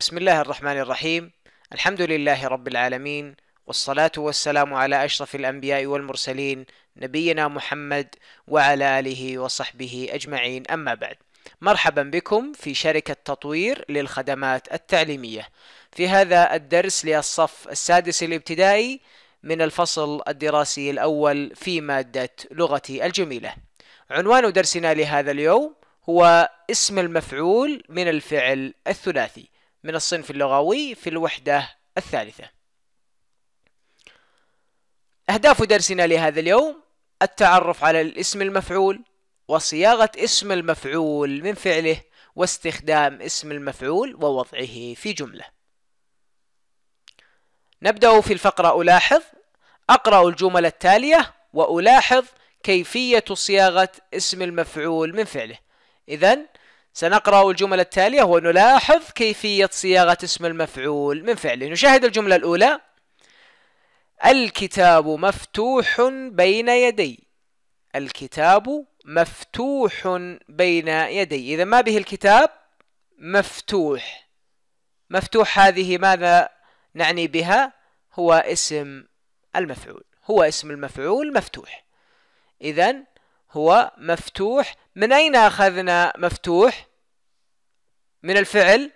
بسم الله الرحمن الرحيم الحمد لله رب العالمين والصلاة والسلام على أشرف الأنبياء والمرسلين نبينا محمد وعلى آله وصحبه أجمعين أما بعد مرحبا بكم في شركة تطوير للخدمات التعليمية في هذا الدرس للصف السادس الابتدائي من الفصل الدراسي الأول في مادة لغتي الجميلة عنوان درسنا لهذا اليوم هو اسم المفعول من الفعل الثلاثي من الصنف اللغوي في الوحدة الثالثة أهداف درسنا لهذا اليوم التعرف على الاسم المفعول وصياغة اسم المفعول من فعله واستخدام اسم المفعول ووضعه في جمله نبدأ في الفقرة ألاحظ أقرأ الجملة التالية وألاحظ كيفية صياغة اسم المفعول من فعله إذا سنقرأ الجملة التالية ونلاحظ كيفية صياغة اسم المفعول من فعله نشاهد الجملة الأولى الكتاب مفتوح بين يدي الكتاب مفتوح بين يدي إذا ما به الكتاب مفتوح مفتوح هذه ماذا نعني بها هو اسم المفعول هو اسم المفعول مفتوح إذا هو مفتوح من أين أخذنا مفتوح من الفعل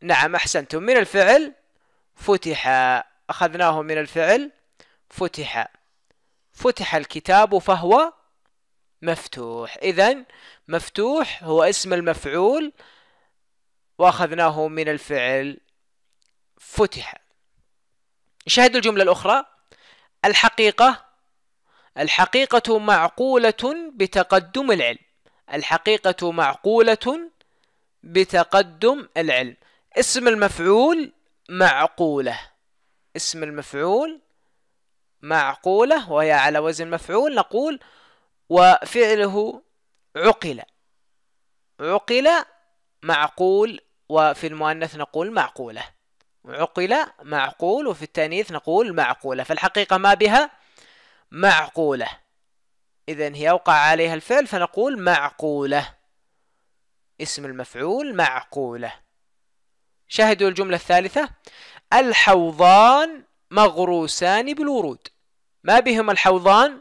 نعم أحسنتم من الفعل فتح أخذناه من الفعل فتح فتح الكتاب فهو مفتوح إذا مفتوح هو اسم المفعول وأخذناه من الفعل فتح شاهدوا الجملة الأخرى الحقيقة الحقيقة معقولة بتقدم العلم الحقيقة معقولة بتقدم العلم اسم المفعول معقولة اسم المفعول معقولة وهي على وزن مفعول نقول وفعله عقل عقل معقول وفي المؤنث نقول معقولة عقل معقول وفي التأنيث نقول معقولة فالحقيقة ما بها معقولة إذا هي وقع عليها الفعل فنقول معقولة اسم المفعول معقولة شاهدوا الجملة الثالثة الحوضان مغروسان بالورود ما بهما الحوضان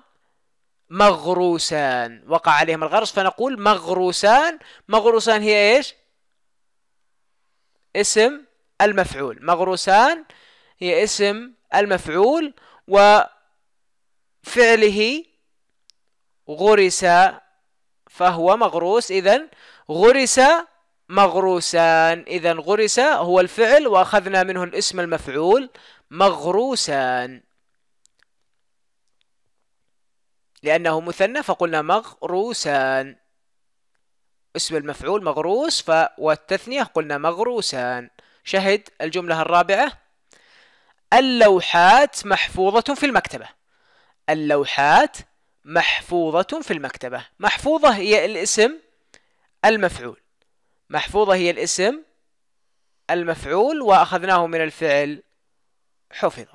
مغروسان وقع عليهم الغرس فنقول مغروسان مغروسان هي ايش اسم المفعول مغروسان هي اسم المفعول وفعله غرس فهو مغروس إذا غرس مغروسان إذا غرس هو الفعل وأخذنا منه الاسم المفعول مغروسان لأنه مثنى فقلنا مغروسان اسم المفعول مغروس ف... والتثنية قلنا مغروسان شهد الجملة الرابعة اللوحات محفوظة في المكتبة اللوحات محفوظة في المكتبة محفوظة هي الاسم المفعول محفوظة هي الاسم المفعول وأخذناه من الفعل حفظ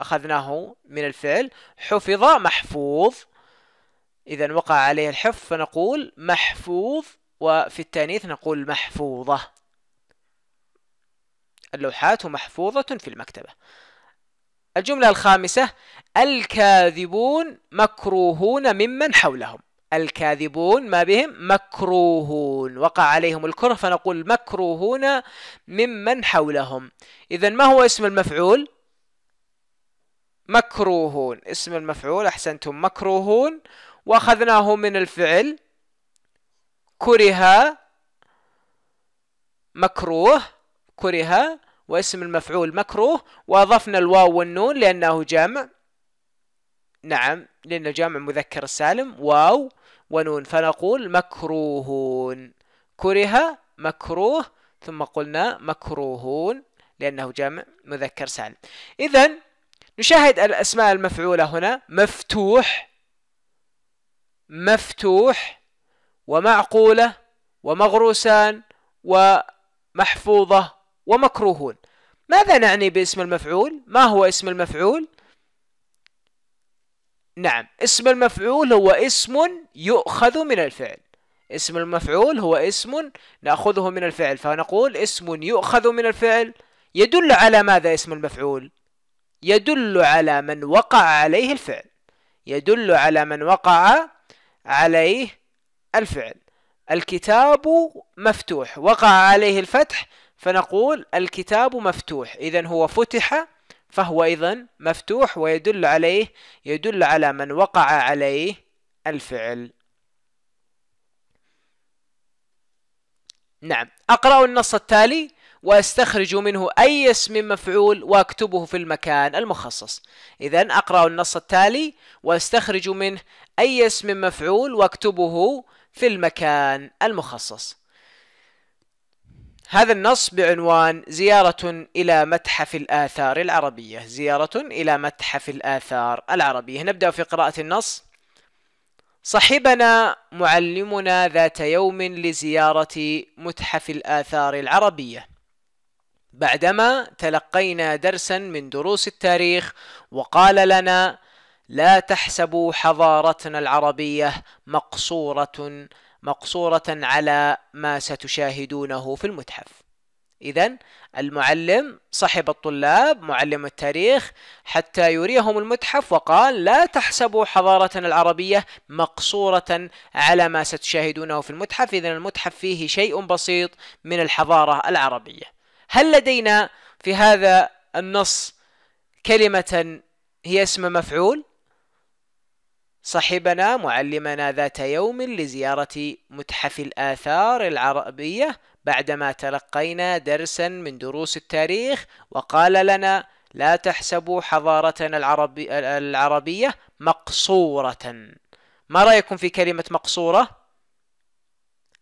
أخذناه من الفعل حفظ محفوظ إذا وقع عليه الحفظ فنقول محفوظ وفي التانيث نقول محفوظة اللوحات محفوظة في المكتبة الجملة الخامسة الكاذبون مكروهون ممن حولهم الكاذبون ما بهم مكروهون وقع عليهم الكره فنقول مكروهون ممن حولهم إذا ما هو اسم المفعول مكروهون اسم المفعول أحسنتم مكروهون وأخذناه من الفعل كره مكروه كره واسم المفعول مكروه وأضفنا الواو والنون لأنه جمع نعم لأنه جمع مذكر السالم واو ونون فنقول مكروهون كره مكروه ثم قلنا مكروهون لأنه جمع مذكر سالم إذا نشاهد الأسماء المفعولة هنا مفتوح مفتوح ومعقولة ومغروسان ومحفوظة ومكروهون ماذا نعني باسم المفعول ما هو اسم المفعول نعم اسم المفعول هو اسم يؤخذ من الفعل اسم المفعول هو اسم ناخذه من الفعل فنقول اسم يؤخذ من الفعل يدل على ماذا اسم المفعول يدل على من وقع عليه الفعل يدل على من وقع عليه الفعل الكتاب مفتوح وقع عليه الفتح فنقول الكتاب مفتوح إذا هو فتح فهو أيضا مفتوح ويدل عليه يدل على من وقع عليه الفعل نعم أقرأ النص التالي واستخرج منه اي اسم مفعول واكتبه في المكان المخصص اذا اقرا النص التالي واستخرج منه اي اسم مفعول واكتبه في المكان المخصص هذا النص بعنوان زيارة إلى متحف الآثار العربية زيارة إلى متحف الآثار العربية نبدأ في قراءة النص صحبنا معلمنا ذات يوم لزيارة متحف الآثار العربية بعدما تلقينا درسا من دروس التاريخ وقال لنا لا تحسبوا حضارتنا العربية مقصورة مقصورة على ما ستشاهدونه في المتحف إذا المعلم صاحب الطلاب معلم التاريخ حتى يريهم المتحف وقال لا تحسبوا حضارتنا العربية مقصورة على ما ستشاهدونه في المتحف إذا المتحف فيه شيء بسيط من الحضارة العربية هل لدينا في هذا النص كلمة هي اسم مفعول صحبنا معلمنا ذات يوم لزيارة متحف الآثار العربية بعدما تلقينا درسا من دروس التاريخ وقال لنا لا تحسبوا حضارتنا العربي العربية مقصورة ما رأيكم في كلمة مقصورة؟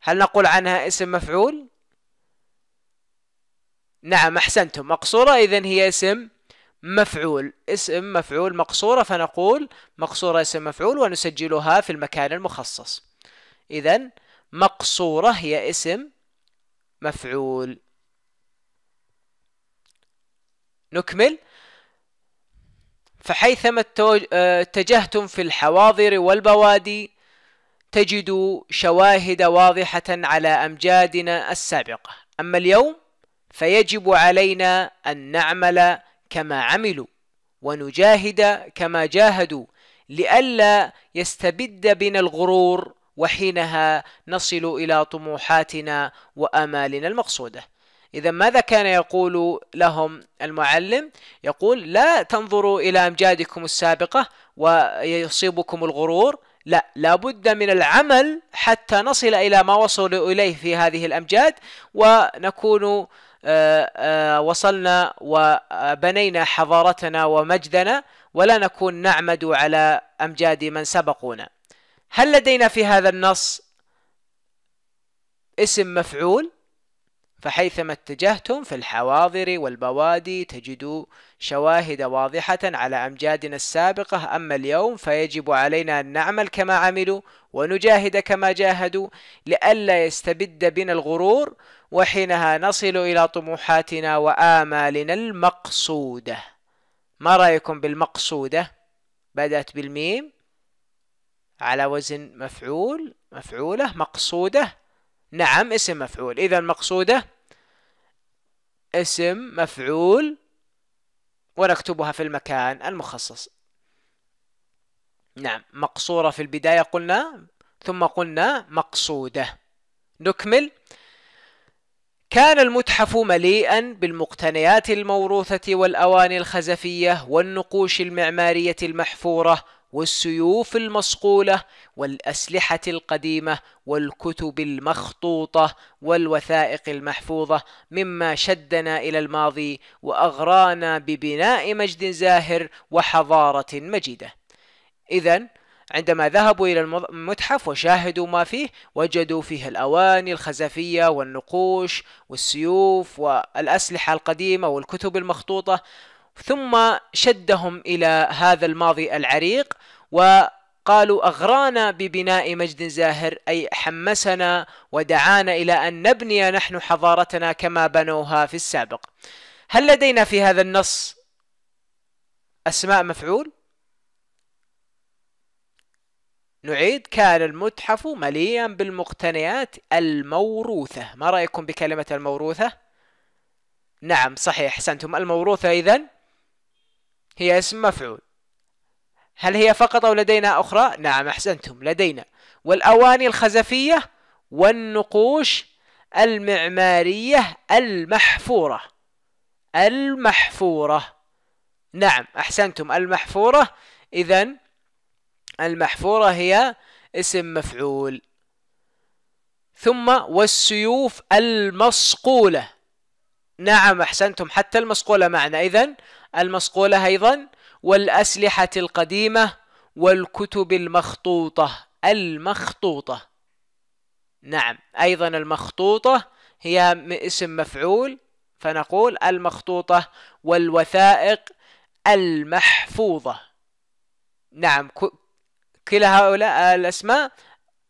هل نقول عنها اسم مفعول؟ نعم أحسنتم مقصورة إذا هي اسم مفعول اسم مفعول مقصورة فنقول مقصورة اسم مفعول ونسجلها في المكان المخصص إذا مقصورة هي اسم مفعول نكمل فحيثما آه، اتجهتم في الحواضر والبوادي تجدوا شواهد واضحة على أمجادنا السابقة أما اليوم فيجب علينا أن نعمل كما عملوا ونجاهد كما جاهدوا لئلا يستبد بنا الغرور وحينها نصل الى طموحاتنا وامالنا المقصوده اذا ماذا كان يقول لهم المعلم يقول لا تنظروا الى امجادكم السابقه ويصيبكم الغرور لا لابد من العمل حتى نصل الى ما وصلوا اليه في هذه الامجاد ونكون آه، آه، وصلنا وبنينا حضارتنا ومجدنا ولا نكون نعمد على امجاد من سبقونا هل لدينا في هذا النص اسم مفعول فحيثما اتجهتم في الحواضر والبوادي تجدوا شواهد واضحة على أمجادنا السابقة أما اليوم فيجب علينا أن نعمل كما عملوا ونجاهد كما جاهدوا لئلا يستبد بنا الغرور وحينها نصل إلى طموحاتنا وآمالنا المقصودة ما رأيكم بالمقصودة؟ بدأت بالميم على وزن مفعول مفعولة مقصودة نعم اسم مفعول إذا مقصودة اسم مفعول ونكتبها في المكان المخصص نعم مقصورة في البداية قلنا ثم قلنا مقصودة نكمل كان المتحف مليئا بالمقتنيات الموروثة والأواني الخزفية والنقوش المعمارية المحفورة والسيوف المصقولة والأسلحة القديمة والكتب المخطوطة والوثائق المحفوظة مما شدنا إلى الماضي وأغرانا ببناء مجد زاهر وحضارة مجيدة إذا عندما ذهبوا إلى المتحف وشاهدوا ما فيه وجدوا فيه الأواني الخزفية والنقوش والسيوف والأسلحة القديمة والكتب المخطوطة ثم شدهم الى هذا الماضي العريق وقالوا أغرانا ببناء مجد زاهر أي حمسنا ودعانا إلى أن نبني نحن حضارتنا كما بنوها في السابق هل لدينا في هذا النص أسماء مفعول؟ نعيد كان المتحف مليئا بالمقتنيات الموروثة ما رأيكم بكلمة الموروثة؟ نعم صحيح أحسنتم الموروثة إذن هي اسم مفعول هل هي فقط أو لدينا أخرى؟ نعم أحسنتم لدينا والأواني الخزفية والنقوش المعمارية المحفورة المحفورة نعم أحسنتم المحفورة إذا المحفورة هي اسم مفعول ثم والسيوف المصقولة نعم أحسنتم حتى المصقولة معنا إذا المصقولة أيضا والأسلحة القديمة والكتب المخطوطة المخطوطة نعم أيضا المخطوطة هي اسم مفعول فنقول المخطوطة والوثائق المحفوظة نعم كلا هؤلاء الأسماء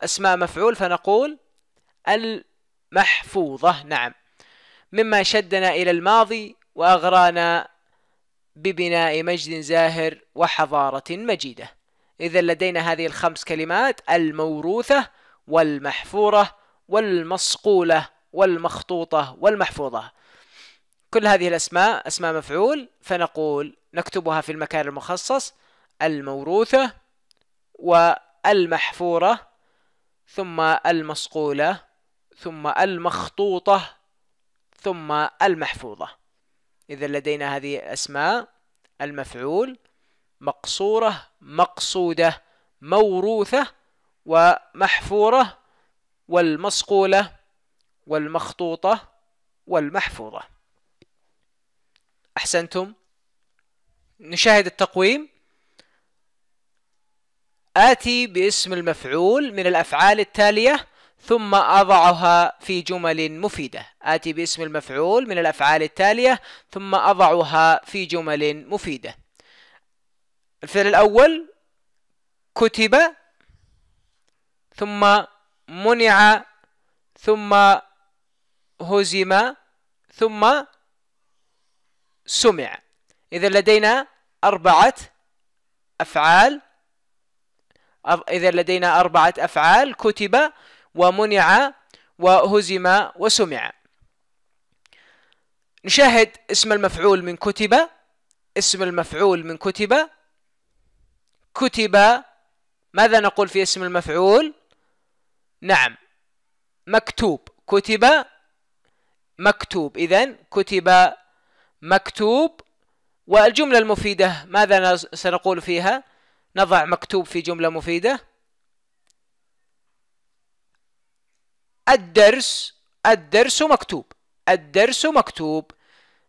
أسماء مفعول فنقول المحفوظة نعم مما شدنا إلى الماضي وأغرانا ببناء مجد زاهر وحضارة مجيدة إذا لدينا هذه الخمس كلمات الموروثة والمحفورة والمصقولة والمخطوطة والمحفوظة كل هذه الأسماء أسماء مفعول فنقول نكتبها في المكان المخصص الموروثة والمحفورة ثم المصقولة ثم المخطوطة ثم المحفوظة إذا لدينا هذه أسماء المفعول مقصورة مقصودة موروثة ومحفورة والمصقولة والمخطوطة والمحفوظة أحسنتم نشاهد التقويم آتي باسم المفعول من الأفعال التالية ثم أضعها في جمل مفيدة آتي باسم المفعول من الأفعال التالية ثم أضعها في جمل مفيدة الفعل الأول كتب ثم منع ثم هزم ثم سمع إذا لدينا أربعة أفعال إذا لدينا أربعة أفعال كتب ومنع وهزم وسمع نشاهد اسم المفعول من كتب اسم المفعول من كتب كتب ماذا نقول في اسم المفعول نعم مكتوب كتب مكتوب إذا كتب مكتوب والجملة المفيدة ماذا سنقول فيها نضع مكتوب في جملة مفيدة الدرس الدرس مكتوب الدرس مكتوب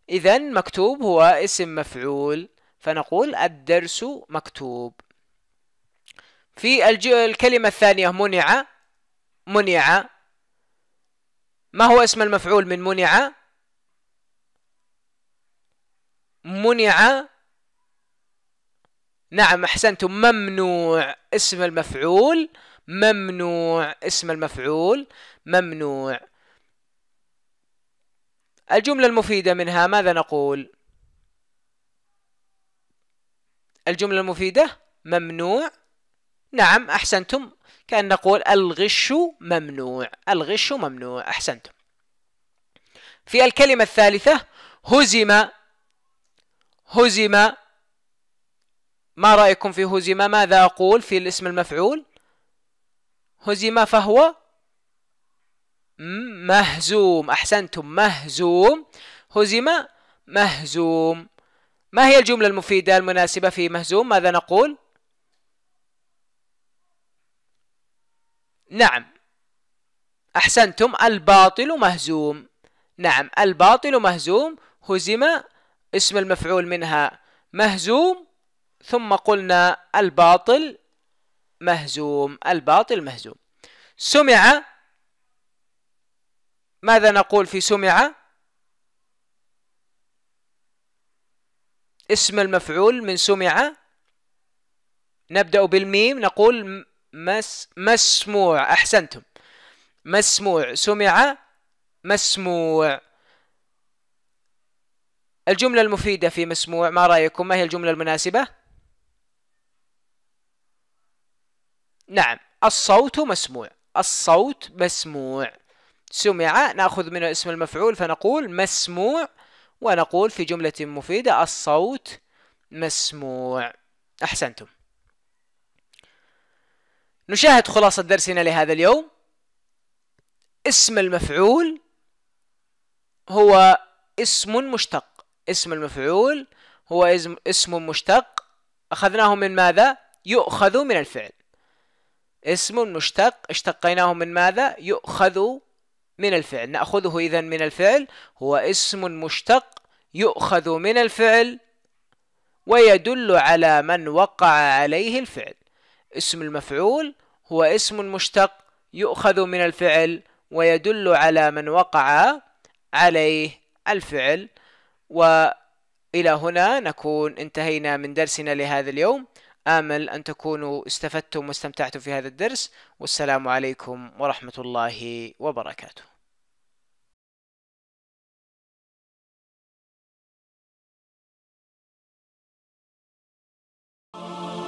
إذا مكتوب هو اسم مفعول فنقول الدرس مكتوب في الكلمة الثانية منع منع ما هو اسم المفعول من منع منع نعم أحسنتم ممنوع اسم المفعول ممنوع اسم المفعول ممنوع الجملة المفيدة منها ماذا نقول الجملة المفيدة ممنوع نعم أحسنتم كأن نقول الغش ممنوع الغش ممنوع أحسنتم في الكلمة الثالثة هزم هزم ما رأيكم في هزم ماذا أقول في الاسم المفعول هزم فهو مهزوم أحسنتم مهزوم هزم مهزوم ما هي الجملة المفيدة المناسبة في مهزوم ماذا نقول نعم أحسنتم الباطل مهزوم نعم الباطل مهزوم هزم اسم المفعول منها مهزوم ثم قلنا الباطل مهزوم الباطل مهزوم سمع ماذا نقول في سمع اسم المفعول من سمع نبدأ بالميم نقول مس مسموع أحسنتم مسموع سمع مسموع الجملة المفيدة في مسموع ما رأيكم ما هي الجملة المناسبة؟ نعم الصوت مسموع الصوت مسموع سمع ناخذ منه اسم المفعول فنقول مسموع ونقول في جملة مفيدة الصوت مسموع أحسنتم نشاهد خلاصة درسنا لهذا اليوم اسم المفعول هو اسم مشتق اسم المفعول هو اسم مشتق أخذناه من ماذا؟ يؤخذ من الفعل اسم مشتق اشتقيناه من ماذا يؤخذ من الفعل نأخذه إذا من الفعل هو اسم مشتق يؤخذ من الفعل ويدل على من وقع عليه الفعل اسم المفعول هو اسم مشتق يؤخذ من الفعل ويدل على من وقع عليه الفعل وإلى هنا نكون انتهينا من درسنا لهذا اليوم آمل أن تكونوا استفدتم واستمتعتم في هذا الدرس والسلام عليكم ورحمة الله وبركاته Oh